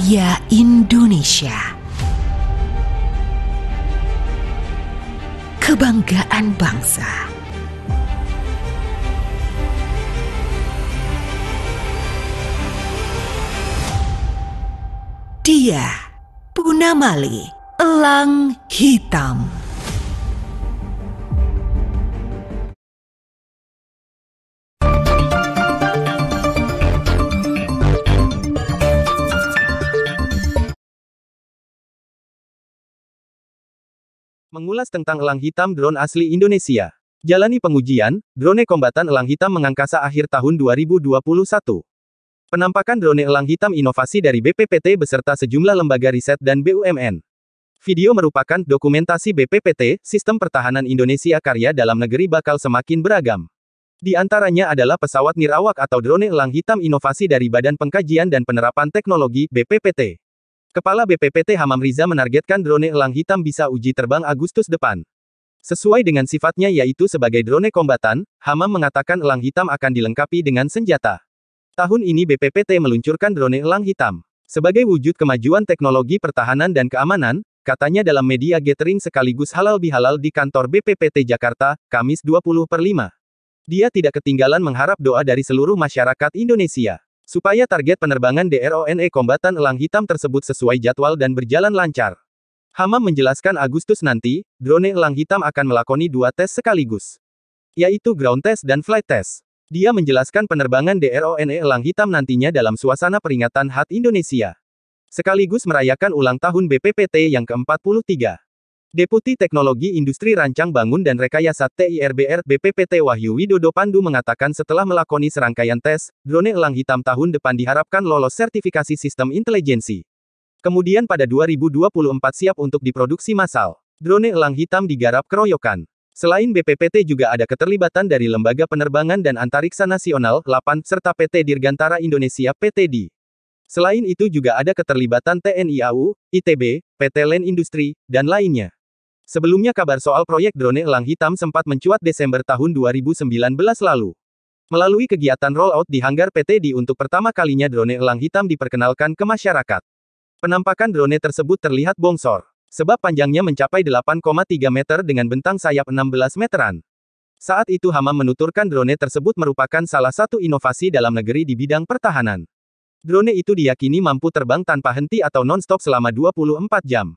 Karya Indonesia Kebanggaan Bangsa Dia Puna Mali, Elang Hitam Mengulas tentang elang hitam drone asli Indonesia. Jalani pengujian, drone kombatan elang hitam mengangkasa akhir tahun 2021. Penampakan drone elang hitam inovasi dari BPPT beserta sejumlah lembaga riset dan BUMN. Video merupakan dokumentasi BPPT, Sistem Pertahanan Indonesia karya dalam negeri bakal semakin beragam. Di antaranya adalah pesawat nirawak atau drone elang hitam inovasi dari Badan Pengkajian dan Penerapan Teknologi BPPT. Kepala BPPT Hamam Riza menargetkan drone elang hitam bisa uji terbang Agustus depan. Sesuai dengan sifatnya yaitu sebagai drone kombatan, Hamam mengatakan elang hitam akan dilengkapi dengan senjata. Tahun ini BPPT meluncurkan drone elang hitam. Sebagai wujud kemajuan teknologi pertahanan dan keamanan, katanya dalam media gathering sekaligus halal bihalal di kantor BPPT Jakarta, Kamis 20 per 5. Dia tidak ketinggalan mengharap doa dari seluruh masyarakat Indonesia. Supaya target penerbangan DRONE kombatan elang hitam tersebut sesuai jadwal dan berjalan lancar. Hama menjelaskan Agustus nanti, drone elang hitam akan melakoni dua tes sekaligus. Yaitu ground test dan flight test. Dia menjelaskan penerbangan DRONE elang hitam nantinya dalam suasana peringatan HAT Indonesia. Sekaligus merayakan ulang tahun BPPT yang ke-43. Deputi Teknologi Industri Rancang Bangun dan Rekayasa TIRBR BPPT Wahyu Widodo Pandu mengatakan setelah melakoni serangkaian tes, drone elang hitam tahun depan diharapkan lolos sertifikasi sistem intelijensi. Kemudian pada 2024 siap untuk diproduksi massal. Drone elang hitam digarap keroyokan. Selain BPPT juga ada keterlibatan dari Lembaga Penerbangan dan Antariksa Nasional, LAPAN, serta PT Dirgantara Indonesia PTD. Selain itu juga ada keterlibatan TNI AU, ITB, PT LEN Industri, dan lainnya. Sebelumnya kabar soal proyek drone elang hitam sempat mencuat Desember tahun 2019 lalu. Melalui kegiatan rollout di hanggar PT Di untuk pertama kalinya drone elang hitam diperkenalkan ke masyarakat. Penampakan drone tersebut terlihat bongsor. Sebab panjangnya mencapai 8,3 meter dengan bentang sayap 16 meteran. Saat itu Hamam menuturkan drone tersebut merupakan salah satu inovasi dalam negeri di bidang pertahanan. Drone itu diyakini mampu terbang tanpa henti atau non-stop selama 24 jam.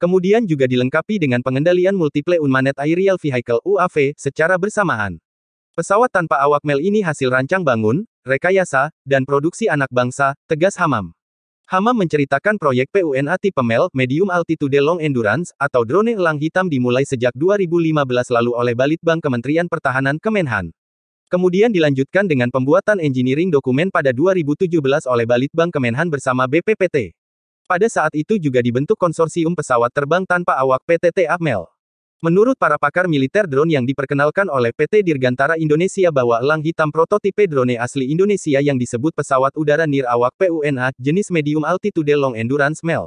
Kemudian juga dilengkapi dengan pengendalian multiple unmanned aerial vehicle UAV secara bersamaan. Pesawat tanpa awak Mel ini hasil rancang bangun, rekayasa, dan produksi anak bangsa, tegas Hamam. Hamam menceritakan proyek PUNA tipe MEL, Medium Altitude Long Endurance, atau drone elang hitam dimulai sejak 2015 lalu oleh Balitbang Kementerian Pertahanan Kemenhan. Kemudian dilanjutkan dengan pembuatan engineering dokumen pada 2017 oleh Balitbang Kemenhan bersama BPPT. Pada saat itu juga dibentuk konsorsium pesawat terbang tanpa awak PTT Amel. Menurut para pakar militer drone yang diperkenalkan oleh PT Dirgantara Indonesia bahwa elang hitam prototipe drone asli Indonesia yang disebut pesawat udara nirawak awak PUNA, jenis medium altitude long endurance MEL.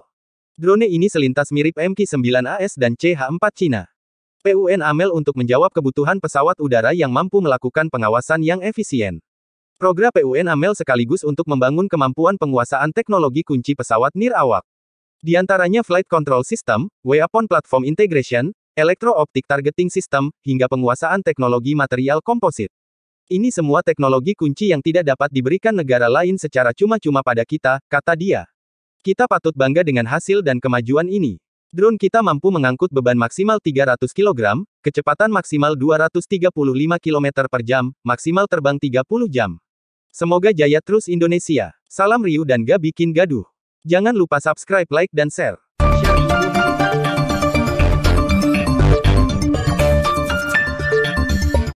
Drone ini selintas mirip MQ-9AS dan CH-4 Cina. PUN AMEL untuk menjawab kebutuhan pesawat udara yang mampu melakukan pengawasan yang efisien. Program PUN AMEL sekaligus untuk membangun kemampuan penguasaan teknologi kunci pesawat nirawak. Di antaranya Flight Control System, Weapon Platform Integration, Electro-Optic Targeting System, hingga penguasaan teknologi material komposit. Ini semua teknologi kunci yang tidak dapat diberikan negara lain secara cuma-cuma pada kita, kata dia. Kita patut bangga dengan hasil dan kemajuan ini. Drone kita mampu mengangkut beban maksimal 300 kg, kecepatan maksimal 235 km per jam, maksimal terbang 30 jam. Semoga jaya terus Indonesia. Salam Riu dan gak bikin gaduh. Jangan lupa subscribe, like, dan share.